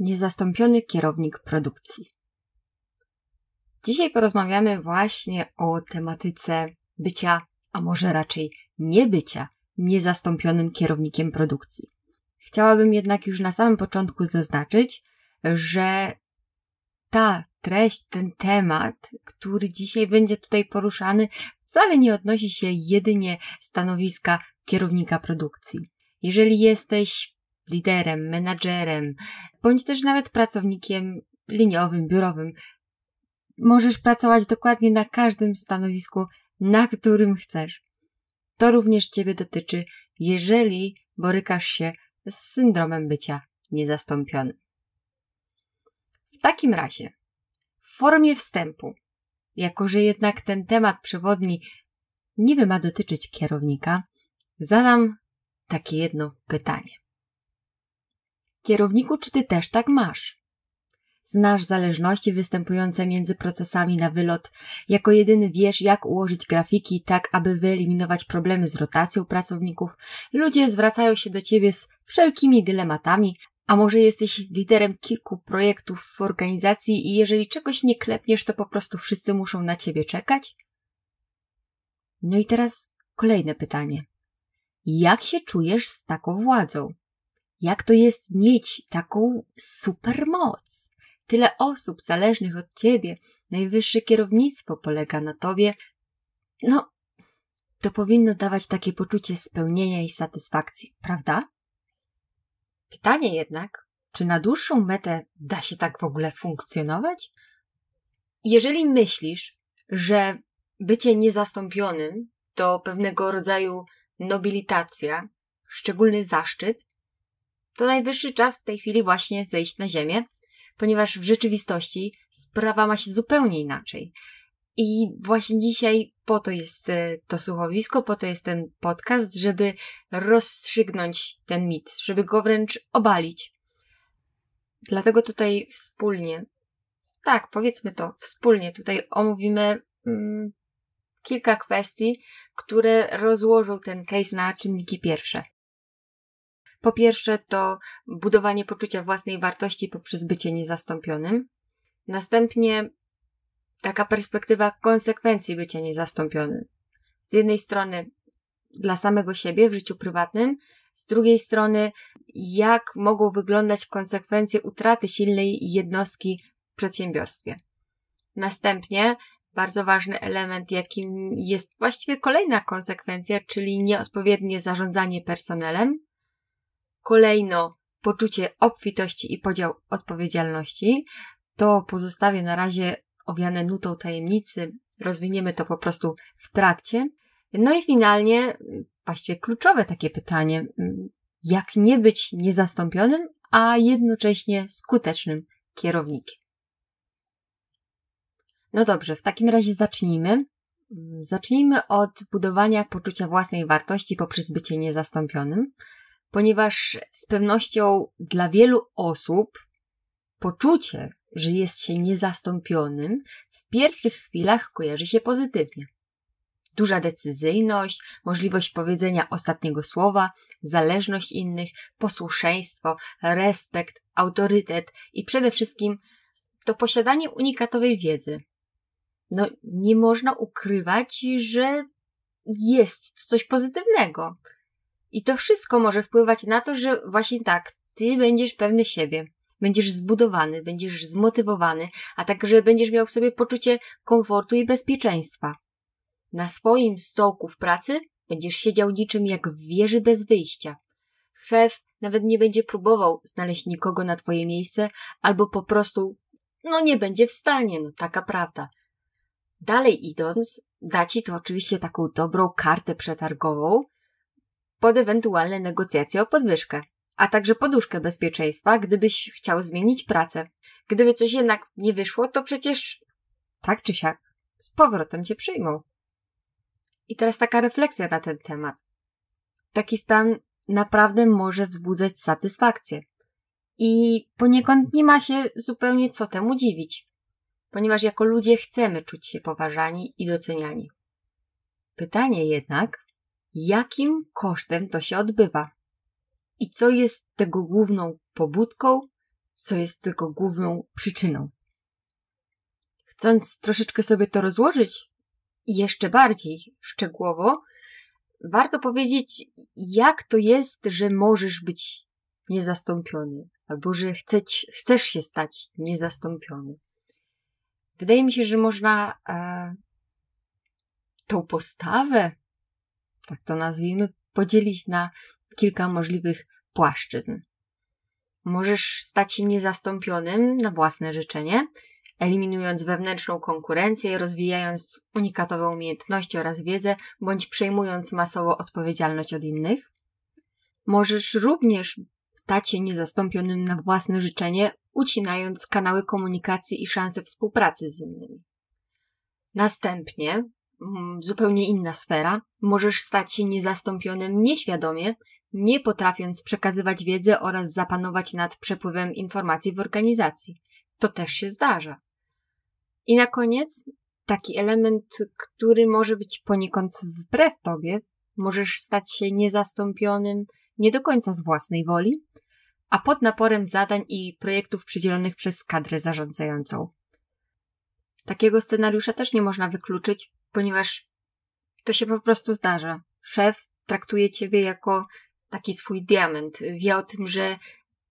Niezastąpiony kierownik produkcji. Dzisiaj porozmawiamy właśnie o tematyce bycia, a może raczej niebycia, niezastąpionym kierownikiem produkcji. Chciałabym jednak już na samym początku zaznaczyć, że ta treść, ten temat, który dzisiaj będzie tutaj poruszany, wcale nie odnosi się jedynie stanowiska kierownika produkcji. Jeżeli jesteś liderem, menadżerem, bądź też nawet pracownikiem liniowym, biurowym. Możesz pracować dokładnie na każdym stanowisku, na którym chcesz. To również Ciebie dotyczy, jeżeli borykasz się z syndromem bycia niezastąpionym. W takim razie, w formie wstępu, jako że jednak ten temat przewodni niby ma dotyczyć kierownika, zadam takie jedno pytanie. Kierowniku, czy ty też tak masz? Znasz zależności występujące między procesami na wylot. Jako jedyny wiesz, jak ułożyć grafiki tak, aby wyeliminować problemy z rotacją pracowników. Ludzie zwracają się do ciebie z wszelkimi dylematami, a może jesteś liderem kilku projektów w organizacji i jeżeli czegoś nie klepniesz, to po prostu wszyscy muszą na ciebie czekać? No i teraz kolejne pytanie. Jak się czujesz z taką władzą? jak to jest mieć taką supermoc. Tyle osób zależnych od ciebie, najwyższe kierownictwo polega na tobie. No, to powinno dawać takie poczucie spełnienia i satysfakcji, prawda? Pytanie jednak, czy na dłuższą metę da się tak w ogóle funkcjonować? Jeżeli myślisz, że bycie niezastąpionym to pewnego rodzaju nobilitacja, szczególny zaszczyt, to najwyższy czas w tej chwili właśnie zejść na ziemię, ponieważ w rzeczywistości sprawa ma się zupełnie inaczej. I właśnie dzisiaj po to jest e, to słuchowisko, po to jest ten podcast, żeby rozstrzygnąć ten mit, żeby go wręcz obalić. Dlatego tutaj wspólnie, tak, powiedzmy to, wspólnie tutaj omówimy mm, kilka kwestii, które rozłożą ten case na czynniki pierwsze. Po pierwsze to budowanie poczucia własnej wartości poprzez bycie niezastąpionym. Następnie taka perspektywa konsekwencji bycia niezastąpionym. Z jednej strony dla samego siebie w życiu prywatnym, z drugiej strony jak mogą wyglądać konsekwencje utraty silnej jednostki w przedsiębiorstwie. Następnie bardzo ważny element, jakim jest właściwie kolejna konsekwencja, czyli nieodpowiednie zarządzanie personelem. Kolejno poczucie obfitości i podział odpowiedzialności. To pozostawię na razie owiane nutą tajemnicy. Rozwiniemy to po prostu w trakcie. No i finalnie, właściwie kluczowe takie pytanie: jak nie być niezastąpionym, a jednocześnie skutecznym kierownikiem? No dobrze, w takim razie zacznijmy. Zacznijmy od budowania poczucia własnej wartości poprzez bycie niezastąpionym ponieważ z pewnością dla wielu osób poczucie, że jest się niezastąpionym, w pierwszych chwilach kojarzy się pozytywnie. Duża decyzyjność, możliwość powiedzenia ostatniego słowa, zależność innych, posłuszeństwo, respekt, autorytet i przede wszystkim to posiadanie unikatowej wiedzy. No, nie można ukrywać, że jest coś pozytywnego. I to wszystko może wpływać na to, że właśnie tak, ty będziesz pewny siebie, będziesz zbudowany, będziesz zmotywowany, a także będziesz miał w sobie poczucie komfortu i bezpieczeństwa. Na swoim stołku w pracy będziesz siedział niczym jak w wieży bez wyjścia. Szef nawet nie będzie próbował znaleźć nikogo na twoje miejsce, albo po prostu, no nie będzie w stanie, no taka prawda. Dalej idąc, da ci to oczywiście taką dobrą kartę przetargową, pod ewentualne negocjacje o podwyżkę, a także poduszkę bezpieczeństwa, gdybyś chciał zmienić pracę. Gdyby coś jednak nie wyszło, to przecież tak czy siak z powrotem cię przyjmą. I teraz taka refleksja na ten temat. Taki stan naprawdę może wzbudzać satysfakcję. I poniekąd nie ma się zupełnie co temu dziwić, ponieważ jako ludzie chcemy czuć się poważani i doceniani. Pytanie jednak, jakim kosztem to się odbywa i co jest tego główną pobudką, co jest tego główną przyczyną. Chcąc troszeczkę sobie to rozłożyć jeszcze bardziej szczegółowo, warto powiedzieć, jak to jest, że możesz być niezastąpiony, albo że chcesz się stać niezastąpiony. Wydaje mi się, że można e, tą postawę tak to nazwijmy, no, podzielić na kilka możliwych płaszczyzn. Możesz stać się niezastąpionym na własne życzenie, eliminując wewnętrzną konkurencję, rozwijając unikatowe umiejętności oraz wiedzę, bądź przejmując masowo odpowiedzialność od innych. Możesz również stać się niezastąpionym na własne życzenie, ucinając kanały komunikacji i szanse współpracy z innymi. Następnie Mm, zupełnie inna sfera. Możesz stać się niezastąpionym nieświadomie, nie potrafiąc przekazywać wiedzy oraz zapanować nad przepływem informacji w organizacji. To też się zdarza. I na koniec taki element, który może być poniekąd wbrew tobie, możesz stać się niezastąpionym nie do końca z własnej woli, a pod naporem zadań i projektów przydzielonych przez kadrę zarządzającą. Takiego scenariusza też nie można wykluczyć, ponieważ to się po prostu zdarza. Szef traktuje ciebie jako taki swój diament. Wie o tym, że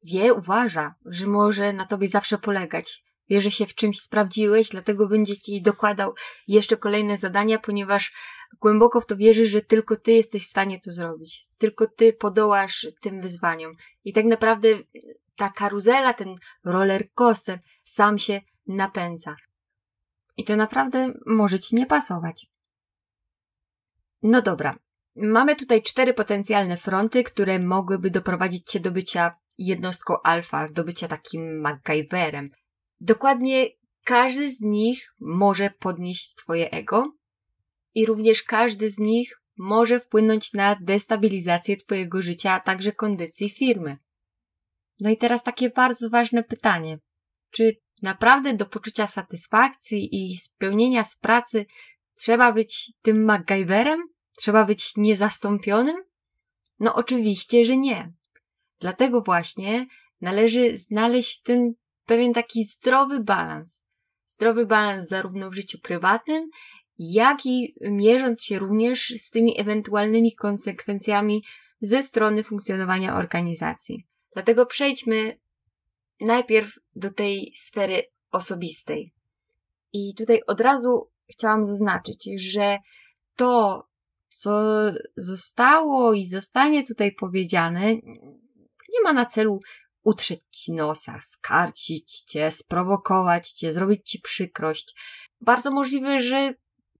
wie, uważa, że może na tobie zawsze polegać. Wie, że się w czymś sprawdziłeś, dlatego będzie ci dokładał jeszcze kolejne zadania, ponieważ głęboko w to wierzy, że tylko ty jesteś w stanie to zrobić. Tylko ty podołasz tym wyzwaniom. I tak naprawdę ta karuzela, ten roller coaster sam się napędza. I to naprawdę może ci nie pasować. No dobra. Mamy tutaj cztery potencjalne fronty, które mogłyby doprowadzić cię do bycia jednostką alfa, do bycia takim MacGyverem. Dokładnie każdy z nich może podnieść twoje ego i również każdy z nich może wpłynąć na destabilizację twojego życia, a także kondycji firmy. No i teraz takie bardzo ważne pytanie. Czy Naprawdę do poczucia satysfakcji i spełnienia z pracy trzeba być tym MacGyverem? Trzeba być niezastąpionym? No oczywiście, że nie. Dlatego właśnie należy znaleźć ten pewien taki zdrowy balans. Zdrowy balans zarówno w życiu prywatnym, jak i mierząc się również z tymi ewentualnymi konsekwencjami ze strony funkcjonowania organizacji. Dlatego przejdźmy najpierw do tej sfery osobistej. I tutaj od razu chciałam zaznaczyć, że to, co zostało i zostanie tutaj powiedziane, nie ma na celu utrzeć ci nosa, skarcić cię, sprowokować cię, zrobić ci przykrość. Bardzo możliwe, że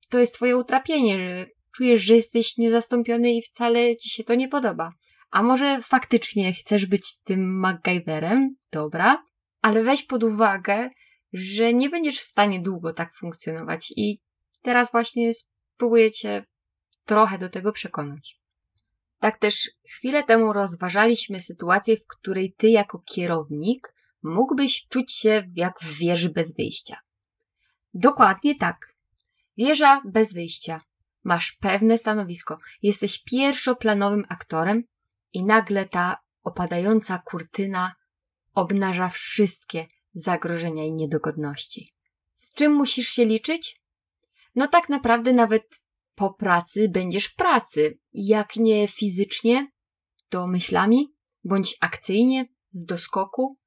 to jest twoje utrapienie, że czujesz, że jesteś niezastąpiony i wcale ci się to nie podoba. A może faktycznie chcesz być tym MacGyverem? Dobra ale weź pod uwagę, że nie będziesz w stanie długo tak funkcjonować i teraz właśnie spróbuję cię trochę do tego przekonać. Tak też chwilę temu rozważaliśmy sytuację, w której ty jako kierownik mógłbyś czuć się jak w wieży bez wyjścia. Dokładnie tak. Wieża bez wyjścia. Masz pewne stanowisko, jesteś pierwszoplanowym aktorem i nagle ta opadająca kurtyna obnaża wszystkie zagrożenia i niedogodności. Z czym musisz się liczyć? No tak naprawdę nawet po pracy będziesz w pracy. Jak nie fizycznie, to myślami, bądź akcyjnie, z doskoku.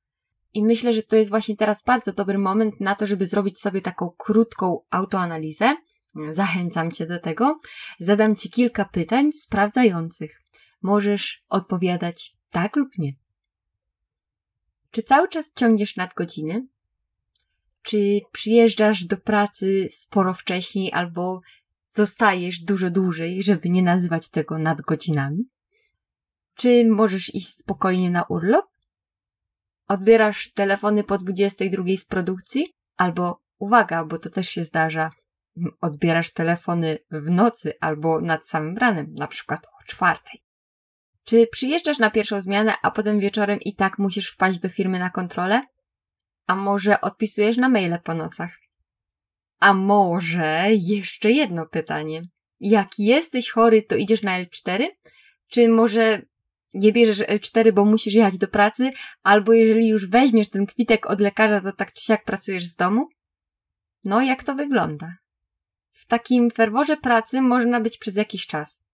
I myślę, że to jest właśnie teraz bardzo dobry moment na to, żeby zrobić sobie taką krótką autoanalizę. Zachęcam Cię do tego. Zadam Ci kilka pytań sprawdzających. Możesz odpowiadać tak lub nie. Czy cały czas ciągniesz nadgodziny? Czy przyjeżdżasz do pracy sporo wcześniej albo zostajesz dużo dłużej, żeby nie nazywać tego nadgodzinami? Czy możesz iść spokojnie na urlop? Odbierasz telefony po 22 z produkcji? Albo uwaga, bo to też się zdarza, odbierasz telefony w nocy albo nad samym ranem, na przykład o czwartej. Czy przyjeżdżasz na pierwszą zmianę, a potem wieczorem i tak musisz wpaść do firmy na kontrolę? A może odpisujesz na maile po nocach? A może jeszcze jedno pytanie. Jak jesteś chory, to idziesz na L4? Czy może nie bierzesz L4, bo musisz jechać do pracy? Albo jeżeli już weźmiesz ten kwitek od lekarza, to tak czy siak pracujesz z domu? No, jak to wygląda? W takim ferworze pracy można być przez jakiś czas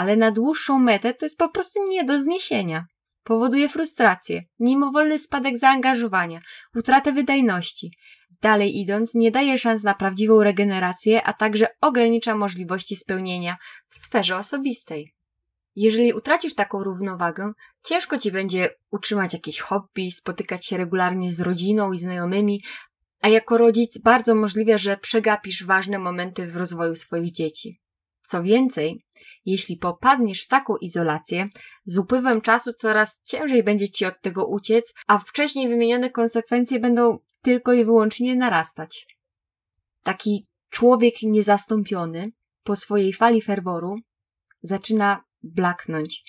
ale na dłuższą metę to jest po prostu nie do zniesienia. Powoduje frustrację, mimowolny spadek zaangażowania, utratę wydajności. Dalej idąc, nie daje szans na prawdziwą regenerację, a także ogranicza możliwości spełnienia w sferze osobistej. Jeżeli utracisz taką równowagę, ciężko ci będzie utrzymać jakieś hobby, spotykać się regularnie z rodziną i znajomymi, a jako rodzic bardzo możliwe, że przegapisz ważne momenty w rozwoju swoich dzieci. Co więcej, jeśli popadniesz w taką izolację, z upływem czasu coraz ciężej będzie ci od tego uciec, a wcześniej wymienione konsekwencje będą tylko i wyłącznie narastać. Taki człowiek niezastąpiony po swojej fali fervoru zaczyna blaknąć,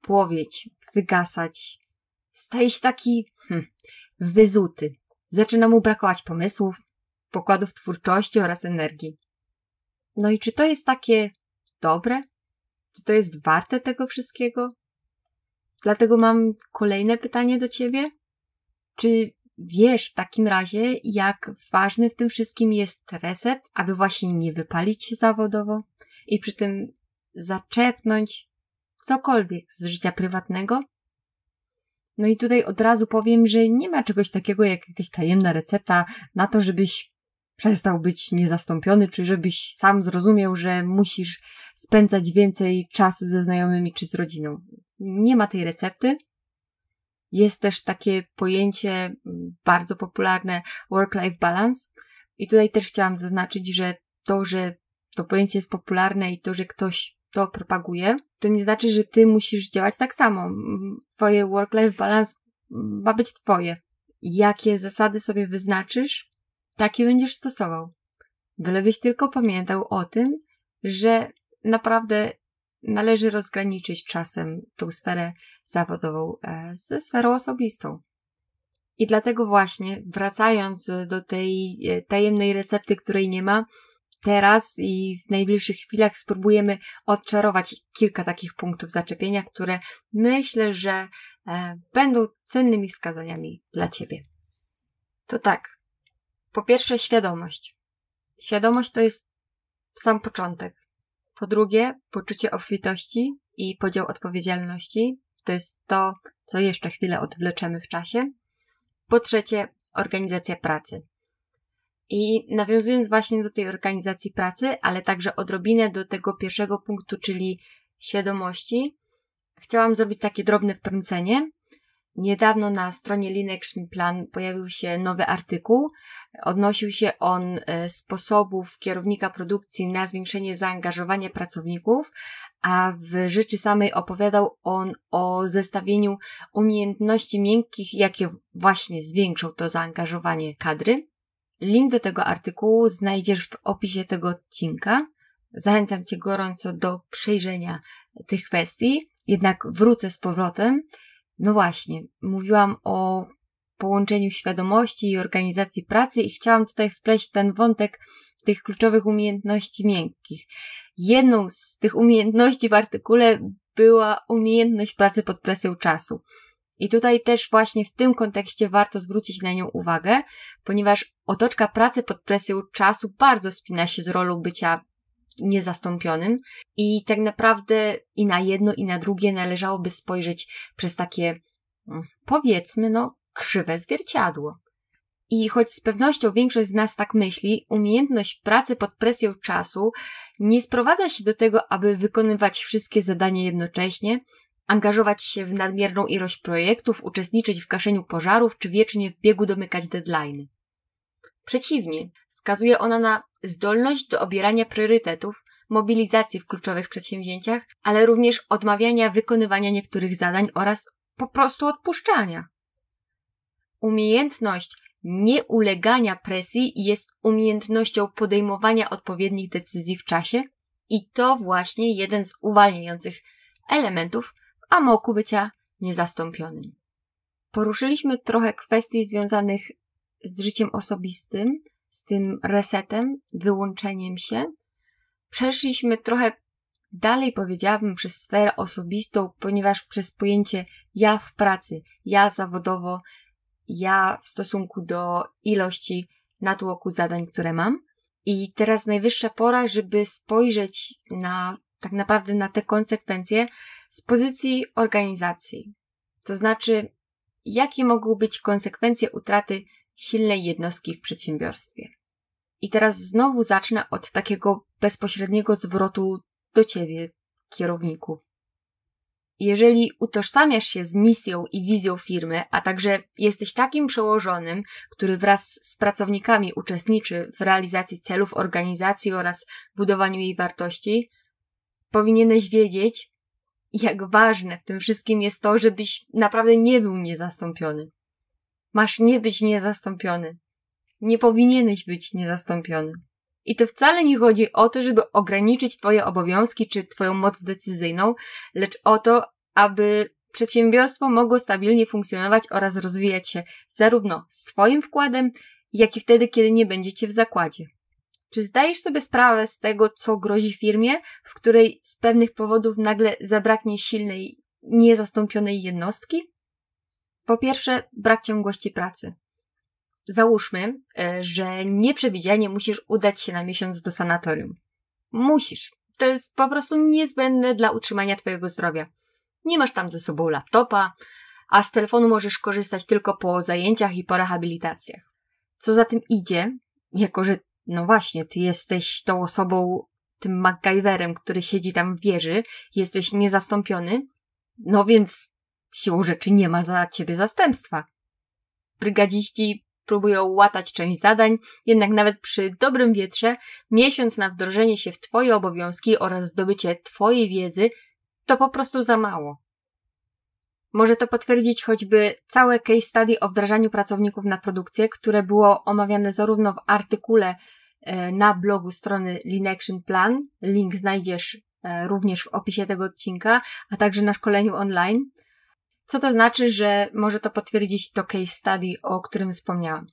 płowieć, wygasać. Staje się taki hm, wyzuty. Zaczyna mu brakować pomysłów, pokładów twórczości oraz energii. No i czy to jest takie dobre? Czy to jest warte tego wszystkiego? Dlatego mam kolejne pytanie do ciebie. Czy wiesz w takim razie, jak ważny w tym wszystkim jest reset, aby właśnie nie wypalić się zawodowo i przy tym zaczepnąć cokolwiek z życia prywatnego? No i tutaj od razu powiem, że nie ma czegoś takiego jak jakaś tajemna recepta na to, żebyś przestał być niezastąpiony, czy żebyś sam zrozumiał, że musisz spędzać więcej czasu ze znajomymi czy z rodziną. Nie ma tej recepty. Jest też takie pojęcie mm, bardzo popularne work-life balance. I tutaj też chciałam zaznaczyć, że to, że to pojęcie jest popularne i to, że ktoś to propaguje, to nie znaczy, że ty musisz działać tak samo. Mm, twoje work-life balance mm, ma być twoje. Jakie zasady sobie wyznaczysz, takie będziesz stosował. Bylebyś tylko pamiętał o tym, że naprawdę należy rozgraniczyć czasem tą sferę zawodową e, ze sferą osobistą. I dlatego właśnie, wracając do tej e, tajemnej recepty, której nie ma, teraz i w najbliższych chwilach spróbujemy odczarować kilka takich punktów zaczepienia, które myślę, że e, będą cennymi wskazaniami dla Ciebie. To tak, po pierwsze, świadomość. Świadomość to jest sam początek. Po drugie, poczucie obfitości i podział odpowiedzialności. To jest to, co jeszcze chwilę odwleczemy w czasie. Po trzecie, organizacja pracy. I nawiązując właśnie do tej organizacji pracy, ale także odrobinę do tego pierwszego punktu, czyli świadomości, chciałam zrobić takie drobne wtrącenie, Niedawno na stronie Linex Plan pojawił się nowy artykuł. Odnosił się on e, sposobów kierownika produkcji na zwiększenie zaangażowania pracowników, a w rzeczy samej opowiadał on o zestawieniu umiejętności miękkich, jakie właśnie zwiększą to zaangażowanie kadry. Link do tego artykułu znajdziesz w opisie tego odcinka. Zachęcam Cię gorąco do przejrzenia tych kwestii, jednak wrócę z powrotem no właśnie, mówiłam o połączeniu świadomości i organizacji pracy i chciałam tutaj wpleść ten wątek tych kluczowych umiejętności miękkich. Jedną z tych umiejętności w artykule była umiejętność pracy pod presją czasu. I tutaj też właśnie w tym kontekście warto zwrócić na nią uwagę, ponieważ otoczka pracy pod presją czasu bardzo spina się z rolą bycia niezastąpionym i tak naprawdę i na jedno i na drugie należałoby spojrzeć przez takie mm, powiedzmy no krzywe zwierciadło. I choć z pewnością większość z nas tak myśli, umiejętność pracy pod presją czasu nie sprowadza się do tego, aby wykonywać wszystkie zadania jednocześnie, angażować się w nadmierną ilość projektów, uczestniczyć w gaszeniu pożarów czy wiecznie w biegu domykać deadlines. Y. Przeciwnie, wskazuje ona na zdolność do obierania priorytetów, mobilizacji w kluczowych przedsięwzięciach, ale również odmawiania wykonywania niektórych zadań oraz po prostu odpuszczania. Umiejętność nieulegania presji jest umiejętnością podejmowania odpowiednich decyzji w czasie i to właśnie jeden z uwalniających elementów w amoku bycia niezastąpionym. Poruszyliśmy trochę kwestii związanych z życiem osobistym, z tym resetem, wyłączeniem się. Przeszliśmy trochę dalej, powiedziałabym, przez sferę osobistą, ponieważ przez pojęcie ja w pracy, ja zawodowo, ja w stosunku do ilości natłoku zadań, które mam. I teraz najwyższa pora, żeby spojrzeć na tak naprawdę na te konsekwencje z pozycji organizacji. To znaczy, jakie mogą być konsekwencje utraty silnej jednostki w przedsiębiorstwie. I teraz znowu zacznę od takiego bezpośredniego zwrotu do ciebie, kierowniku. Jeżeli utożsamiasz się z misją i wizją firmy, a także jesteś takim przełożonym, który wraz z pracownikami uczestniczy w realizacji celów organizacji oraz budowaniu jej wartości, powinieneś wiedzieć, jak ważne w tym wszystkim jest to, żebyś naprawdę nie był niezastąpiony. Masz nie być niezastąpiony. Nie powinieneś być niezastąpiony. I to wcale nie chodzi o to, żeby ograniczyć Twoje obowiązki czy Twoją moc decyzyjną, lecz o to, aby przedsiębiorstwo mogło stabilnie funkcjonować oraz rozwijać się zarówno z Twoim wkładem, jak i wtedy, kiedy nie będziecie w zakładzie. Czy zdajesz sobie sprawę z tego, co grozi firmie, w której z pewnych powodów nagle zabraknie silnej, niezastąpionej jednostki? Po pierwsze, brak ciągłości pracy. Załóżmy, e, że nieprzewidzianie musisz udać się na miesiąc do sanatorium. Musisz. To jest po prostu niezbędne dla utrzymania Twojego zdrowia. Nie masz tam ze sobą laptopa, a z telefonu możesz korzystać tylko po zajęciach i po rehabilitacjach. Co za tym idzie, jako że, no właśnie, Ty jesteś tą osobą, tym MacGyverem, który siedzi tam w wieży, jesteś niezastąpiony, no więc Siłą rzeczy nie ma za ciebie zastępstwa. Brygadziści próbują łatać część zadań, jednak nawet przy dobrym wietrze, miesiąc na wdrożenie się w Twoje obowiązki oraz zdobycie Twojej wiedzy to po prostu za mało. Może to potwierdzić choćby całe case study o wdrażaniu pracowników na produkcję, które było omawiane zarówno w artykule e, na blogu strony Lean Plan, link znajdziesz e, również w opisie tego odcinka, a także na szkoleniu online – co to znaczy, że może to potwierdzić to case study, o którym wspomniałam.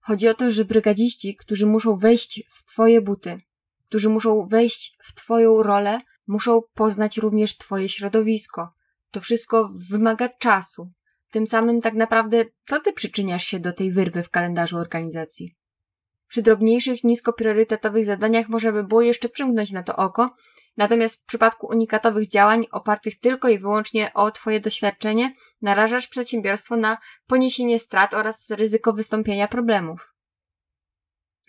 Chodzi o to, że brygadziści, którzy muszą wejść w Twoje buty, którzy muszą wejść w Twoją rolę, muszą poznać również Twoje środowisko. To wszystko wymaga czasu. Tym samym tak naprawdę to Ty przyczyniasz się do tej wyrwy w kalendarzu organizacji. Przy drobniejszych, niskopriorytetowych zadaniach można by było jeszcze przymknąć na to oko, natomiast w przypadku unikatowych działań opartych tylko i wyłącznie o Twoje doświadczenie, narażasz przedsiębiorstwo na poniesienie strat oraz ryzyko wystąpienia problemów.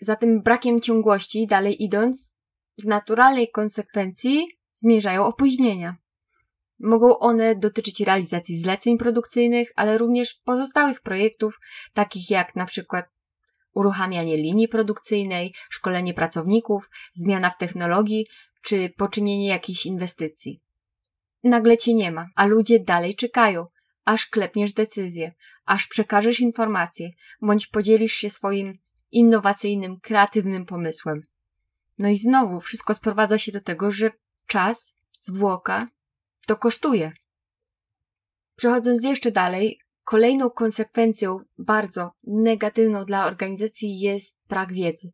Za tym brakiem ciągłości, dalej idąc, w naturalnej konsekwencji zmierzają opóźnienia. Mogą one dotyczyć realizacji zleceń produkcyjnych, ale również pozostałych projektów, takich jak na przykład uruchamianie linii produkcyjnej, szkolenie pracowników, zmiana w technologii czy poczynienie jakichś inwestycji. Nagle cię nie ma, a ludzie dalej czekają, aż klepniesz decyzję, aż przekażesz informacje, bądź podzielisz się swoim innowacyjnym, kreatywnym pomysłem. No i znowu wszystko sprowadza się do tego, że czas, zwłoka to kosztuje. Przechodząc jeszcze dalej, Kolejną konsekwencją bardzo negatywną dla organizacji jest brak wiedzy.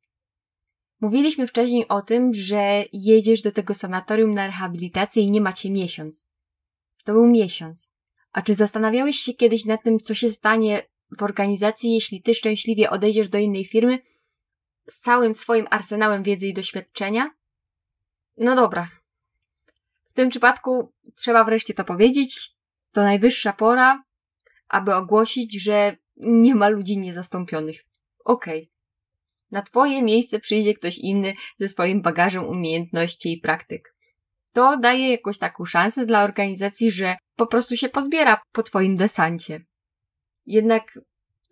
Mówiliśmy wcześniej o tym, że jedziesz do tego sanatorium na rehabilitację i nie macie miesiąc. To był miesiąc. A czy zastanawiałeś się kiedyś nad tym, co się stanie w organizacji, jeśli ty szczęśliwie odejdziesz do innej firmy z całym swoim arsenałem wiedzy i doświadczenia? No dobra. W tym przypadku trzeba wreszcie to powiedzieć. To najwyższa pora, aby ogłosić, że nie ma ludzi niezastąpionych. Okej. Okay. Na Twoje miejsce przyjdzie ktoś inny ze swoim bagażem umiejętności i praktyk. To daje jakąś taką szansę dla organizacji, że po prostu się pozbiera po Twoim desancie. Jednak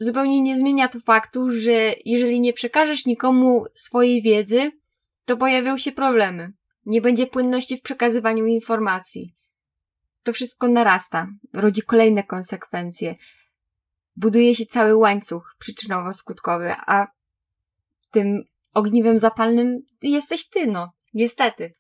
zupełnie nie zmienia to faktu, że jeżeli nie przekażesz nikomu swojej wiedzy, to pojawią się problemy. Nie będzie płynności w przekazywaniu informacji to wszystko narasta, rodzi kolejne konsekwencje. Buduje się cały łańcuch przyczynowo-skutkowy, a tym ogniwem zapalnym jesteś ty, no, niestety.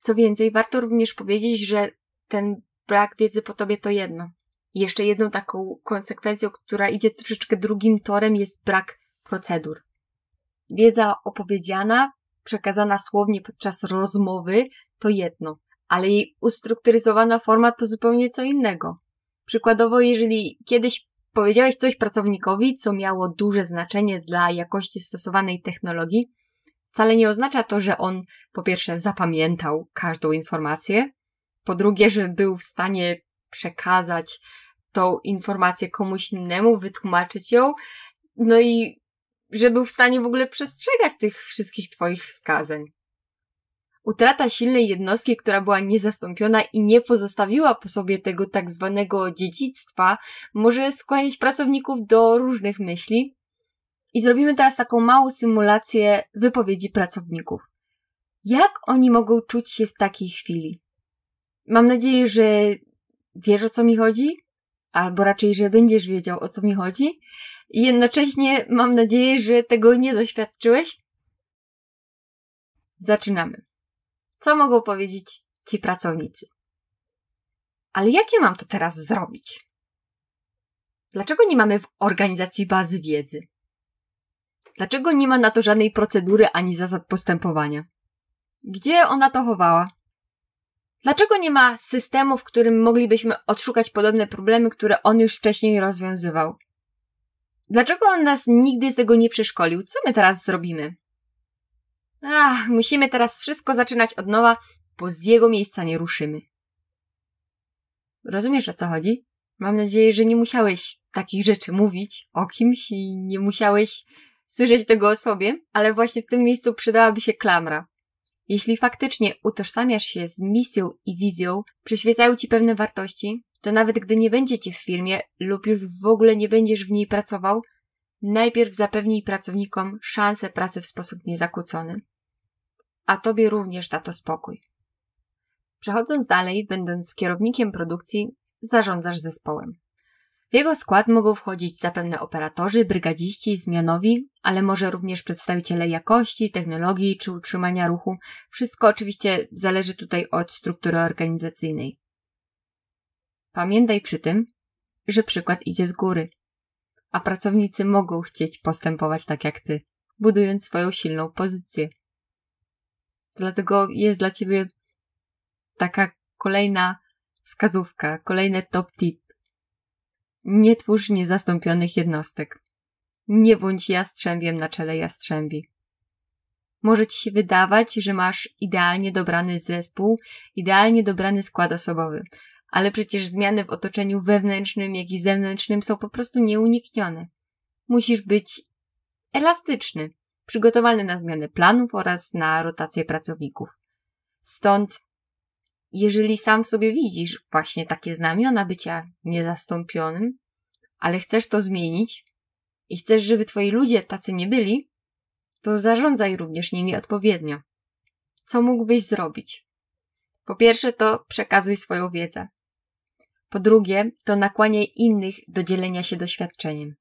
Co więcej, warto również powiedzieć, że ten brak wiedzy po tobie to jedno. I jeszcze jedną taką konsekwencją, która idzie troszeczkę drugim torem, jest brak procedur. Wiedza opowiedziana, przekazana słownie podczas rozmowy, to jedno ale jej ustrukturyzowana forma to zupełnie co innego. Przykładowo, jeżeli kiedyś powiedziałeś coś pracownikowi, co miało duże znaczenie dla jakości stosowanej technologii, wcale nie oznacza to, że on po pierwsze zapamiętał każdą informację, po drugie, że był w stanie przekazać tą informację komuś innemu, wytłumaczyć ją, no i że był w stanie w ogóle przestrzegać tych wszystkich Twoich wskazań. Utrata silnej jednostki, która była niezastąpiona i nie pozostawiła po sobie tego tak zwanego dziedzictwa, może skłaniać pracowników do różnych myśli. I zrobimy teraz taką małą symulację wypowiedzi pracowników. Jak oni mogą czuć się w takiej chwili? Mam nadzieję, że wiesz o co mi chodzi, albo raczej, że będziesz wiedział o co mi chodzi. I jednocześnie mam nadzieję, że tego nie doświadczyłeś. Zaczynamy. Co mogą powiedzieć ci pracownicy? Ale jakie mam to teraz zrobić? Dlaczego nie mamy w organizacji bazy wiedzy? Dlaczego nie ma na to żadnej procedury ani zasad postępowania? Gdzie ona to chowała? Dlaczego nie ma systemu, w którym moglibyśmy odszukać podobne problemy, które on już wcześniej rozwiązywał? Dlaczego on nas nigdy z tego nie przeszkolił? Co my teraz zrobimy? Ach, musimy teraz wszystko zaczynać od nowa, bo z jego miejsca nie ruszymy. Rozumiesz o co chodzi? Mam nadzieję, że nie musiałeś takich rzeczy mówić o kimś i nie musiałeś słyszeć tego o sobie, ale właśnie w tym miejscu przydałaby się klamra. Jeśli faktycznie utożsamiasz się z misją i wizją, przyświecają ci pewne wartości, to nawet gdy nie będziecie w firmie lub już w ogóle nie będziesz w niej pracował, najpierw zapewnij pracownikom szansę pracy w sposób niezakłócony a Tobie również da to spokój. Przechodząc dalej, będąc kierownikiem produkcji, zarządzasz zespołem. W jego skład mogą wchodzić zapewne operatorzy, brygadziści, zmianowi, ale może również przedstawiciele jakości, technologii czy utrzymania ruchu. Wszystko oczywiście zależy tutaj od struktury organizacyjnej. Pamiętaj przy tym, że przykład idzie z góry, a pracownicy mogą chcieć postępować tak jak ty, budując swoją silną pozycję. Dlatego jest dla ciebie taka kolejna wskazówka, kolejny top tip. Nie twórz niezastąpionych jednostek. Nie bądź jastrzębiem na czele jastrzębi. Może ci się wydawać, że masz idealnie dobrany zespół, idealnie dobrany skład osobowy, ale przecież zmiany w otoczeniu wewnętrznym, jak i zewnętrznym są po prostu nieuniknione. Musisz być elastyczny przygotowany na zmiany planów oraz na rotację pracowników. Stąd, jeżeli sam sobie widzisz właśnie takie znamiona bycia niezastąpionym, ale chcesz to zmienić i chcesz, żeby twoi ludzie tacy nie byli, to zarządzaj również nimi odpowiednio. Co mógłbyś zrobić? Po pierwsze, to przekazuj swoją wiedzę. Po drugie, to nakłaniaj innych do dzielenia się doświadczeniem.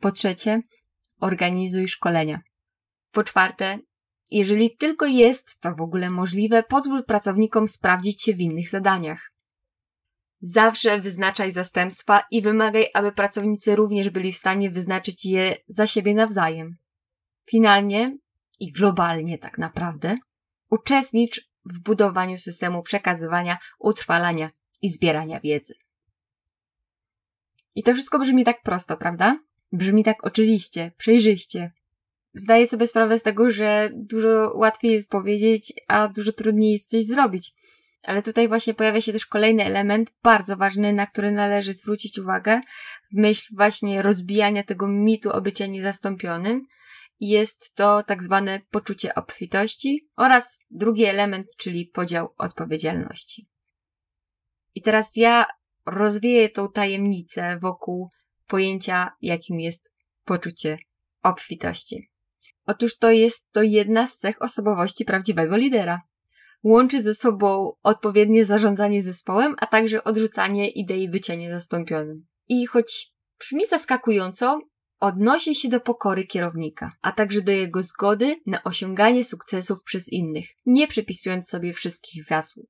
Po trzecie, organizuj szkolenia. Po czwarte, jeżeli tylko jest to w ogóle możliwe, pozwól pracownikom sprawdzić się w innych zadaniach. Zawsze wyznaczaj zastępstwa i wymagaj, aby pracownicy również byli w stanie wyznaczyć je za siebie nawzajem. Finalnie i globalnie tak naprawdę, uczestnicz w budowaniu systemu przekazywania, utrwalania i zbierania wiedzy. I to wszystko brzmi tak prosto, prawda? Brzmi tak oczywiście, przejrzyście, zdaję sobie sprawę z tego, że dużo łatwiej jest powiedzieć, a dużo trudniej jest coś zrobić. Ale tutaj właśnie pojawia się też kolejny element, bardzo ważny, na który należy zwrócić uwagę w myśl właśnie rozbijania tego mitu o bycia niezastąpionym. Jest to tak zwane poczucie obfitości oraz drugi element, czyli podział odpowiedzialności. I teraz ja rozwieję tą tajemnicę wokół pojęcia, jakim jest poczucie obfitości. Otóż to jest to jedna z cech osobowości prawdziwego lidera. Łączy ze sobą odpowiednie zarządzanie zespołem, a także odrzucanie idei bycia niezastąpionym. I choć brzmi zaskakująco, odnosi się do pokory kierownika, a także do jego zgody na osiąganie sukcesów przez innych, nie przypisując sobie wszystkich zasług.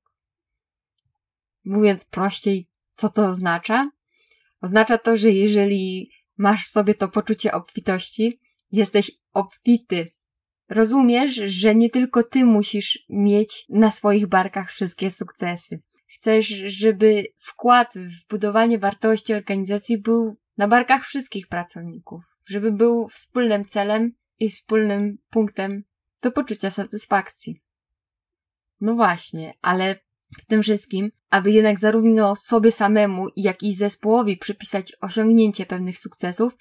Mówiąc prościej, co to oznacza? Oznacza to, że jeżeli masz w sobie to poczucie obfitości, jesteś obfity. Rozumiesz, że nie tylko ty musisz mieć na swoich barkach wszystkie sukcesy. Chcesz, żeby wkład w budowanie wartości organizacji był na barkach wszystkich pracowników, żeby był wspólnym celem i wspólnym punktem do poczucia satysfakcji. No właśnie, ale w tym wszystkim, aby jednak zarówno sobie samemu, jak i zespołowi przypisać osiągnięcie pewnych sukcesów,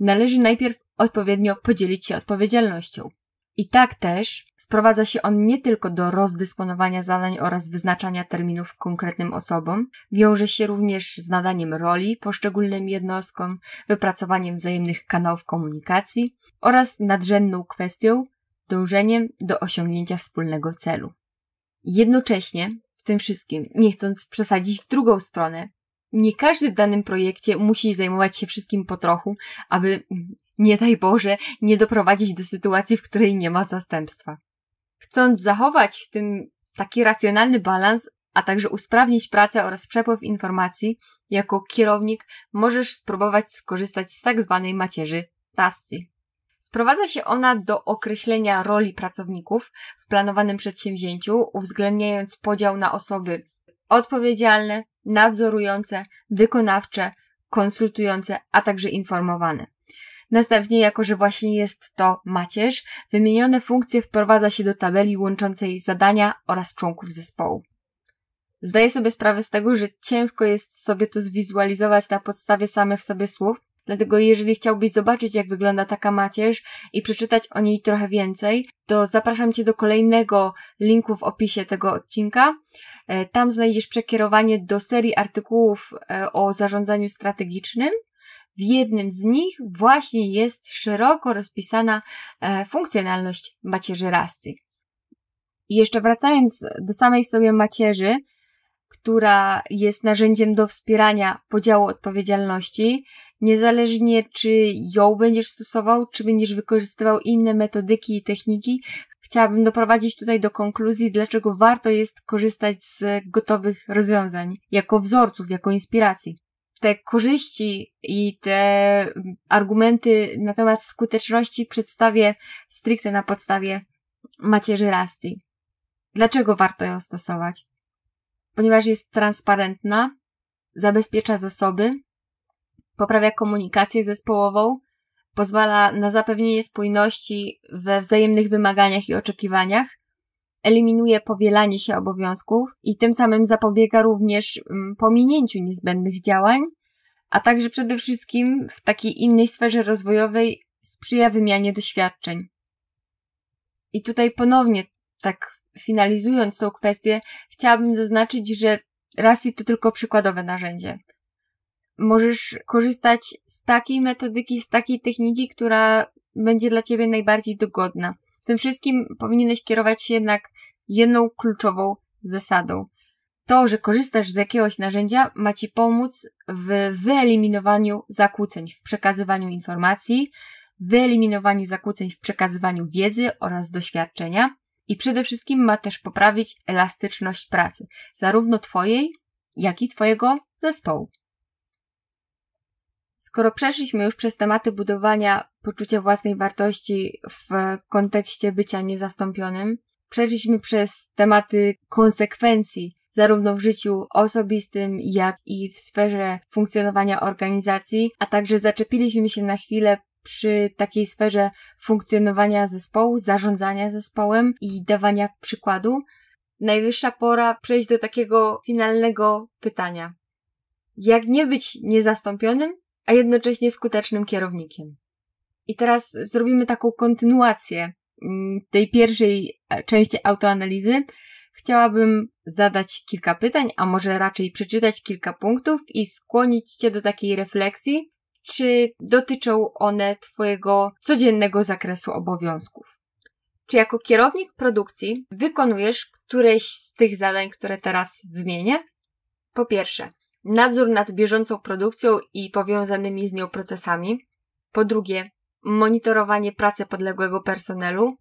należy najpierw odpowiednio podzielić się odpowiedzialnością. I tak też sprowadza się on nie tylko do rozdysponowania zadań oraz wyznaczania terminów konkretnym osobom, wiąże się również z nadaniem roli poszczególnym jednostkom, wypracowaniem wzajemnych kanałów komunikacji oraz nadrzędną kwestią dążeniem do osiągnięcia wspólnego celu. Jednocześnie w tym wszystkim, nie chcąc przesadzić w drugą stronę, nie każdy w danym projekcie musi zajmować się wszystkim po trochu, aby, nie daj Boże, nie doprowadzić do sytuacji, w której nie ma zastępstwa. Chcąc zachować w tym taki racjonalny balans, a także usprawnić pracę oraz przepływ informacji, jako kierownik możesz spróbować skorzystać z tak zwanej macierzy TASCI. Sprowadza się ona do określenia roli pracowników w planowanym przedsięwzięciu, uwzględniając podział na osoby odpowiedzialne, nadzorujące, wykonawcze, konsultujące, a także informowane. Następnie, jako że właśnie jest to macierz, wymienione funkcje wprowadza się do tabeli łączącej zadania oraz członków zespołu. Zdaję sobie sprawę z tego, że ciężko jest sobie to zwizualizować na podstawie samych sobie słów, Dlatego jeżeli chciałbyś zobaczyć, jak wygląda taka macierz i przeczytać o niej trochę więcej, to zapraszam Cię do kolejnego linku w opisie tego odcinka. E, tam znajdziesz przekierowanie do serii artykułów e, o zarządzaniu strategicznym. W jednym z nich właśnie jest szeroko rozpisana e, funkcjonalność macierzy rasy. I jeszcze wracając do samej sobie macierzy, która jest narzędziem do wspierania podziału odpowiedzialności Niezależnie czy ją będziesz stosował, czy będziesz wykorzystywał inne metodyki i techniki, chciałabym doprowadzić tutaj do konkluzji, dlaczego warto jest korzystać z gotowych rozwiązań jako wzorców, jako inspiracji. Te korzyści i te mm, argumenty na temat skuteczności przedstawię stricte na podstawie macierzy Rasti. Dlaczego warto ją stosować? Ponieważ jest transparentna, zabezpiecza zasoby, poprawia komunikację zespołową, pozwala na zapewnienie spójności we wzajemnych wymaganiach i oczekiwaniach, eliminuje powielanie się obowiązków i tym samym zapobiega również mm, pominięciu niezbędnych działań, a także przede wszystkim w takiej innej sferze rozwojowej sprzyja wymianie doświadczeń. I tutaj ponownie, tak finalizując tą kwestię, chciałabym zaznaczyć, że RASI to tylko przykładowe narzędzie możesz korzystać z takiej metodyki, z takiej techniki, która będzie dla ciebie najbardziej dogodna. W tym wszystkim powinieneś kierować się jednak jedną kluczową zasadą. To, że korzystasz z jakiegoś narzędzia, ma ci pomóc w wyeliminowaniu zakłóceń w przekazywaniu informacji, wyeliminowaniu zakłóceń w przekazywaniu wiedzy oraz doświadczenia i przede wszystkim ma też poprawić elastyczność pracy, zarówno Twojej, jak i Twojego zespołu. Skoro przeszliśmy już przez tematy budowania poczucia własnej wartości w kontekście bycia niezastąpionym, przeszliśmy przez tematy konsekwencji, zarówno w życiu osobistym, jak i w sferze funkcjonowania organizacji, a także zaczepiliśmy się na chwilę przy takiej sferze funkcjonowania zespołu, zarządzania zespołem i dawania przykładu. Najwyższa pora przejść do takiego finalnego pytania. Jak nie być niezastąpionym, a jednocześnie skutecznym kierownikiem. I teraz zrobimy taką kontynuację mm, tej pierwszej e, części autoanalizy. Chciałabym zadać kilka pytań, a może raczej przeczytać kilka punktów i skłonić Cię do takiej refleksji, czy dotyczą one Twojego codziennego zakresu obowiązków. Czy jako kierownik produkcji wykonujesz któreś z tych zadań, które teraz wymienię? Po pierwsze, nadzór nad bieżącą produkcją i powiązanymi z nią procesami, po drugie, monitorowanie pracy podległego personelu,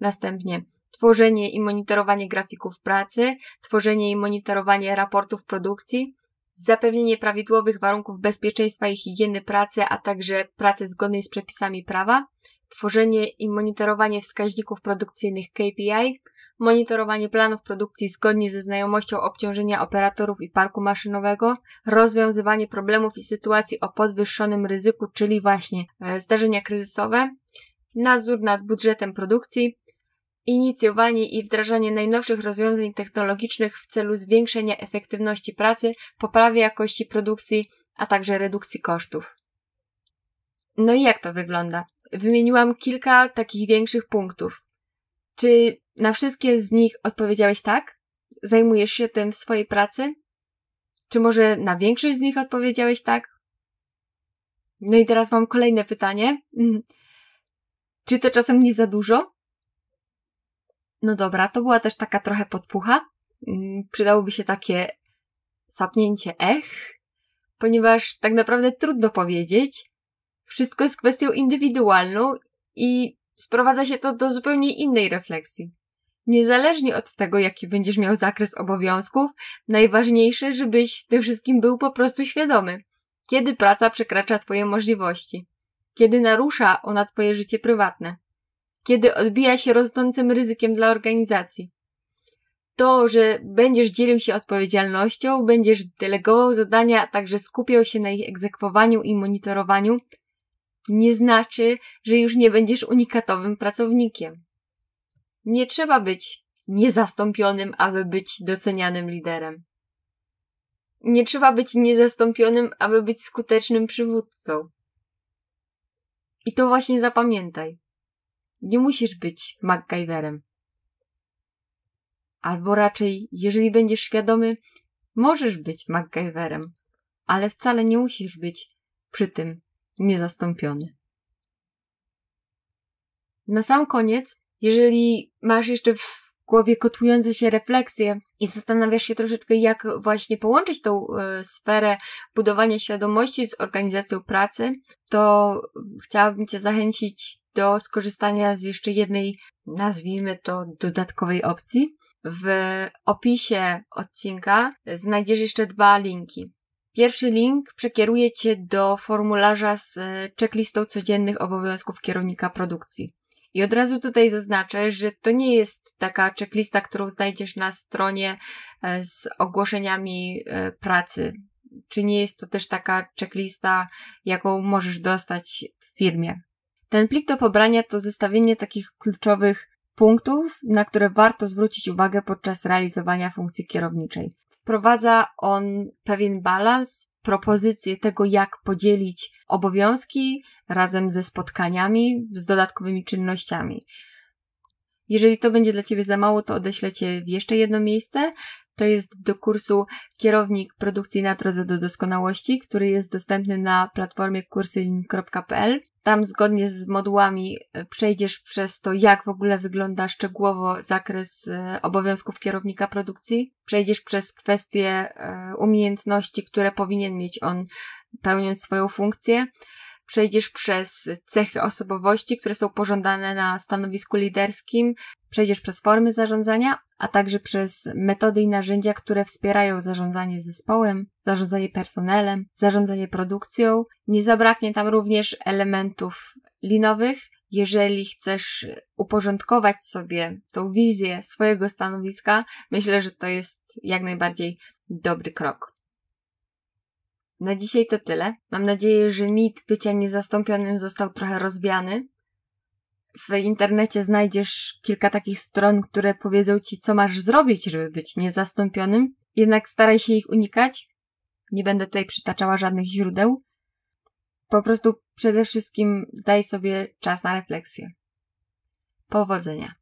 następnie tworzenie i monitorowanie grafików pracy, tworzenie i monitorowanie raportów produkcji, zapewnienie prawidłowych warunków bezpieczeństwa i higieny pracy, a także pracy zgodnej z przepisami prawa tworzenie i monitorowanie wskaźników produkcyjnych KPI, monitorowanie planów produkcji zgodnie ze znajomością obciążenia operatorów i parku maszynowego, rozwiązywanie problemów i sytuacji o podwyższonym ryzyku, czyli właśnie e, zdarzenia kryzysowe, nadzór nad budżetem produkcji, inicjowanie i wdrażanie najnowszych rozwiązań technologicznych w celu zwiększenia efektywności pracy, poprawy jakości produkcji, a także redukcji kosztów. No i jak to wygląda? wymieniłam kilka takich większych punktów. Czy na wszystkie z nich odpowiedziałeś tak? Zajmujesz się tym w swojej pracy? Czy może na większość z nich odpowiedziałeś tak? No i teraz mam kolejne pytanie. Mhm. Czy to czasem nie za dużo? No dobra, to była też taka trochę podpucha. Mm, przydałoby się takie sapnięcie ech, ponieważ tak naprawdę trudno powiedzieć, wszystko jest kwestią indywidualną i sprowadza się to do zupełnie innej refleksji. Niezależnie od tego, jaki będziesz miał zakres obowiązków, najważniejsze, żebyś w tym wszystkim był po prostu świadomy, kiedy praca przekracza Twoje możliwości, kiedy narusza ona Twoje życie prywatne, kiedy odbija się rosnącym ryzykiem dla organizacji. To, że będziesz dzielił się odpowiedzialnością, będziesz delegował zadania, a także skupiał się na ich egzekwowaniu i monitorowaniu, nie znaczy, że już nie będziesz unikatowym pracownikiem. Nie trzeba być niezastąpionym, aby być docenianym liderem. Nie trzeba być niezastąpionym, aby być skutecznym przywódcą. I to właśnie zapamiętaj. Nie musisz być MacGyverem. Albo raczej, jeżeli będziesz świadomy, możesz być MacGyverem, ale wcale nie musisz być przy tym niezastąpiony. Na sam koniec, jeżeli masz jeszcze w głowie kotujące się refleksje i zastanawiasz się troszeczkę, jak właśnie połączyć tą e, sferę budowania świadomości z organizacją pracy, to chciałabym Cię zachęcić do skorzystania z jeszcze jednej, nazwijmy to, dodatkowej opcji. W opisie odcinka znajdziesz jeszcze dwa linki. Pierwszy link przekieruje Cię do formularza z e, checklistą codziennych obowiązków kierownika produkcji. I od razu tutaj zaznaczę, że to nie jest taka checklista, którą znajdziesz na stronie e, z ogłoszeniami e, pracy. Czy nie jest to też taka checklista, jaką możesz dostać w firmie? Ten plik do pobrania to zestawienie takich kluczowych punktów, na które warto zwrócić uwagę podczas realizowania funkcji kierowniczej wprowadza on pewien balans, propozycje tego, jak podzielić obowiązki razem ze spotkaniami, z dodatkowymi czynnościami. Jeżeli to będzie dla Ciebie za mało, to odeślę Cię w jeszcze jedno miejsce. To jest do kursu Kierownik Produkcji na drodze do doskonałości, który jest dostępny na platformie kursylink.pl. Tam zgodnie z modułami e, przejdziesz przez to, jak w ogóle wygląda szczegółowo zakres e, obowiązków kierownika produkcji. Przejdziesz przez kwestie e, umiejętności, które powinien mieć on pełniąc swoją funkcję przejdziesz przez cechy osobowości, które są pożądane na stanowisku liderskim, przejdziesz przez formy zarządzania, a także przez metody i narzędzia, które wspierają zarządzanie zespołem, zarządzanie personelem, zarządzanie produkcją. Nie zabraknie tam również elementów linowych, jeżeli chcesz uporządkować sobie tą wizję swojego stanowiska, myślę, że to jest jak najbardziej dobry krok. Na dzisiaj to tyle. Mam nadzieję, że mit bycia niezastąpionym został trochę rozwiany. W internecie znajdziesz kilka takich stron, które powiedzą ci, co masz zrobić, żeby być niezastąpionym. Jednak staraj się ich unikać. Nie będę tutaj przytaczała żadnych źródeł. Po prostu przede wszystkim daj sobie czas na refleksję. Powodzenia.